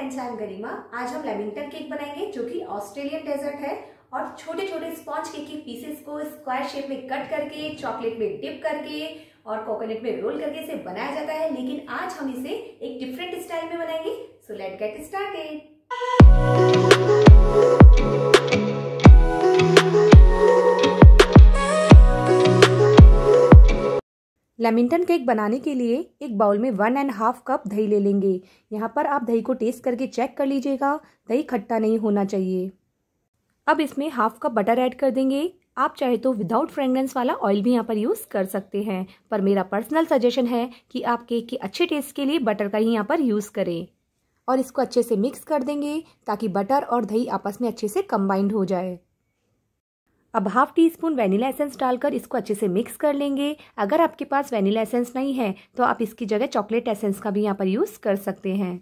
friends I am गरिमा आज हम Lamington cake बनाएंगे जो कि ऑस्ट्रेलियन डेजर्ट है और छोटे छोटे स्पॉन्ज केक के पीसेस को स्क्वायर शेप में कट करके चॉकलेट में डिप करके और कोकोनट में रोल करके इसे बनाया जाता है लेकिन आज हम इसे एक डिफरेंट स्टाइल में बनाएंगे so let get started lamington cake बनाने के लिए एक बाउल में वन एंड हाफ कप दही ले लेंगे यहाँ पर आप दही को टेस्ट करके चेक कर लीजिएगा दही खट्टा नहीं होना चाहिए अब इसमें हाफ कप बटर ऐड कर देंगे आप चाहे तो विदाउट फ्रेगरेंस वाला ऑयल भी यहाँ पर यूज़ कर सकते हैं पर मेरा पर्सनल सजेशन है कि आप केक के अच्छे टेस्ट के लिए बटर का ही यहाँ पर यूज़ करें और इसको अच्छे से मिक्स कर देंगे ताकि बटर और दही आपस में अच्छे से कम्बाइंड हो जाए अब half teaspoon vanilla essence डालकर इसको अच्छे से मिक्स कर लेंगे अगर आपके पास वेनिला एसेंस नहीं है तो आप इसकी जगह चॉकलेट एसेंस का भी यहाँ पर यूज़ कर सकते हैं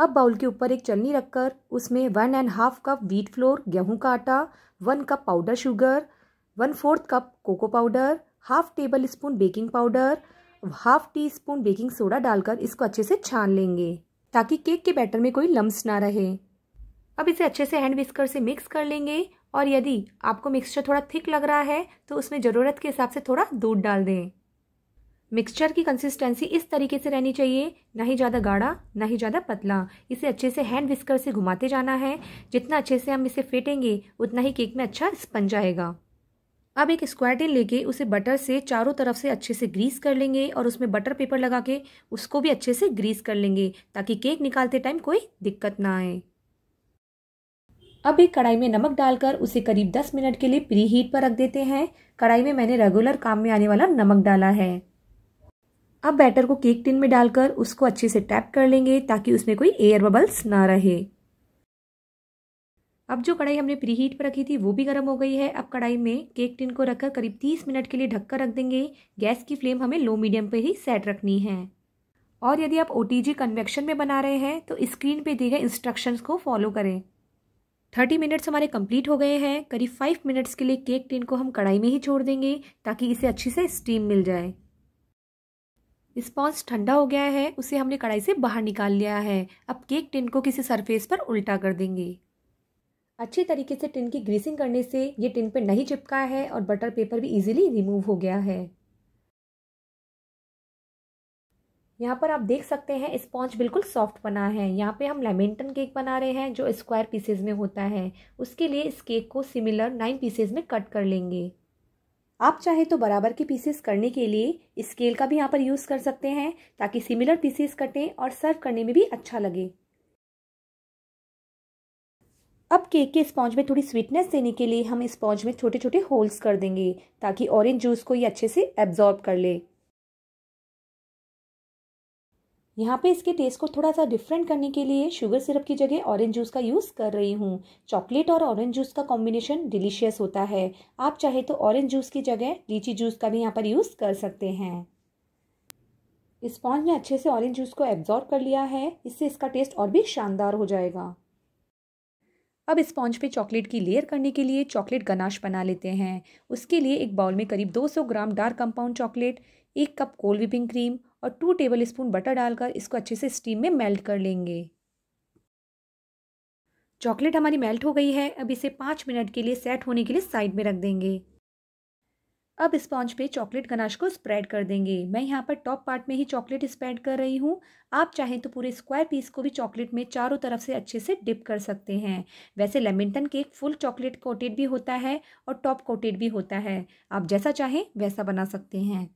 अब बाउल के ऊपर एक चलनी रखकर उसमें one and half cup wheat flour गेहूं का आटा one cup powder sugar one fourth cup cocoa powder half tablespoon baking powder half teaspoon baking soda डालकर इसको अच्छे से छान लेंगे ताकि केक के बैटर में कोई लम्स ना रहे अब इसे अच्छे से हैंड विस्कर से मिक्स कर लेंगे और यदि आपको मिक्सचर थोड़ा थिक लग रहा है तो उसमें ज़रूरत के हिसाब से थोड़ा दूध डाल दें मिक्सचर की कंसिस्टेंसी इस तरीके से रहनी चाहिए ना ही ज़्यादा गाढ़ा ना ही ज़्यादा पतला इसे अच्छे से हैंड विस्कर से घुमाते जाना है जितना अच्छे से हम इसे फेंटेंगे उतना ही केक में अच्छा स्पन जाएगा अब एक स्क्वायर लेके उसे बटर से चारों तरफ से अच्छे से ग्रीस कर लेंगे और उसमें बटर पेपर लगा के उसको भी अच्छे से ग्रीस कर लेंगे ताकि केक निकालते टाइम कोई दिक्कत ना आए अब एक कढ़ाई में नमक डालकर उसे करीब 10 मिनट के लिए प्री हीट पर रख देते हैं कढ़ाई में मैंने रेगुलर काम में आने वाला नमक डाला है अब बैटर को केक टिन में डालकर उसको अच्छे से टैप कर लेंगे ताकि उसमें कोई एयर बबल्स ना रहे अब जो कढ़ाई हमने प्री हीट पर रखी थी वो भी गर्म हो गई है अब कढ़ाई में केक टिन को रखकर करीब 30 मिनट के लिए ढककर रख देंगे गैस की फ्लेम हमें लो मीडियम पे ही सेट रखनी है और यदि आप ओ टी कन्वेक्शन में बना रहे हैं तो स्क्रीन पे दिए गए इंस्ट्रक्शंस को फॉलो करें थर्टी मिनट्स हमारे कंप्लीट हो गए हैं करीब फाइव मिनट्स के लिए केक टिन को हम कढ़ाई में ही छोड़ देंगे ताकि इसे अच्छी से स्टीम मिल जाए स्पॉन्स ठंडा हो गया है उसे हमने कढ़ाई से बाहर निकाल लिया है अब केक टिन को किसी सरफेस पर उल्टा कर देंगे अच्छे तरीके से टिन की ग्रीसिंग करने से ये टिन पर नहीं चिपका है और बटर पेपर भी इजीली रिमूव हो गया है यहाँ पर आप देख सकते हैं स्पॉन्ज बिल्कुल सॉफ्ट बना है यहाँ पे हम लेमेंटन केक बना रहे हैं जो स्क्वायर पीसेज में होता है उसके लिए इस केक को सिमिलर नाइन पीसेज में कट कर लेंगे आप चाहे तो बराबर के पीसेस करने के लिए स्केल का भी यहाँ पर यूज़ कर सकते हैं ताकि सिमिलर पीसेस कटें और सर्व करने में भी अच्छा लगे अब केक के स्पॉन्ज में थोड़ी स्वीटनेस देने के लिए हम स्पॉन्ज में छोटे छोटे होल्स कर देंगे ताकि ऑरेंज जूस को ये अच्छे से एब्जॉर्ब कर ले यहाँ पे इसके टेस्ट को थोड़ा सा डिफरेंट करने के लिए शुगर सिरप की जगह ऑरेंज जूस का यूज़ कर रही हूँ चॉकलेट और ऑरेंज जूस का कॉम्बिनेशन डिलीशियस होता है आप चाहे तो ऑरेंज जूस की जगह लीची जूस का भी यहाँ पर यूज़ कर सकते हैं स्पॉन्ज ने अच्छे से ऑरेंज जूस को एब्जॉर्व कर लिया है इससे इसका टेस्ट और भी शानदार हो जाएगा अब स्पॉन्ज पे चॉकलेट की लेयर करने के लिए चॉकलेट गनाश बना लेते हैं उसके लिए एक बाउल में करीब 200 ग्राम डार्क कंपाउंड चॉकलेट एक कप कोल्ड विपिंग क्रीम और टू टेबल स्पून बटर डालकर इसको अच्छे से स्टीम में मेल्ट कर लेंगे चॉकलेट हमारी मेल्ट हो गई है अब इसे पाँच मिनट के लिए सेट होने के लिए साइड में रख देंगे अब स्पॉन्ज पे चॉकलेट गनाश को स्प्रेड कर देंगे मैं यहाँ पर टॉप पार्ट में ही चॉकलेट स्प्रेड कर रही हूँ आप चाहें तो पूरे स्क्वायर पीस को भी चॉकलेट में चारों तरफ से अच्छे से डिप कर सकते हैं वैसे lamington cake full chocolate coated भी होता है और टॉप कोटेड भी होता है आप जैसा चाहें वैसा बना सकते हैं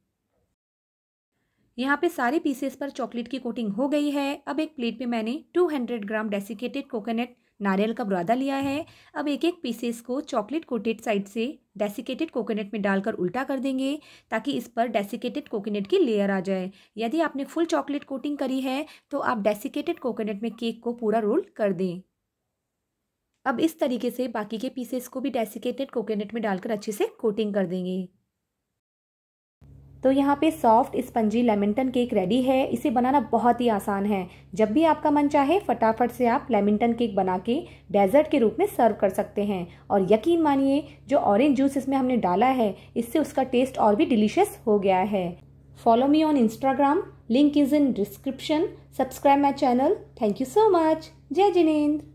यहाँ पे सारे पीसेस पर चॉकलेट की कोटिंग हो गई है अब एक प्लेट पे मैंने 200 ग्राम डेसिकेटेड कोकोनट नारियल का बुरादा लिया है अब एक एक पीसेस को चॉकलेट कोटेड साइड से डेसिकेटेड कोकोनट में डालकर उल्टा कर देंगे ताकि इस पर डेसिकेटेड कोकोनट की लेयर आ जाए यदि आपने फुल चॉकलेट कोटिंग करी है तो आप डेसिकेटेड कोकोनट में केक को पूरा रोल कर दें अब इस तरीके से बाकी के पीसेस को भी डेसिकेटेड कोकोनट में डालकर अच्छे से कोटिंग कर देंगे तो यहाँ पे soft spongy lamington cake ready है इसे बनाना बहुत ही आसान है जब भी आपका मन चाहे फटाफट से आप लेमिंटन केक बना के डेजर्ट के रूप में सर्व कर सकते हैं और यकीन मानिए जो ऑरेंज जूस इसमें हमने डाला है इससे उसका टेस्ट और भी डिलीशियस हो गया है follow me on Instagram link is in description subscribe my channel thank you so much जय जिनेन्द्र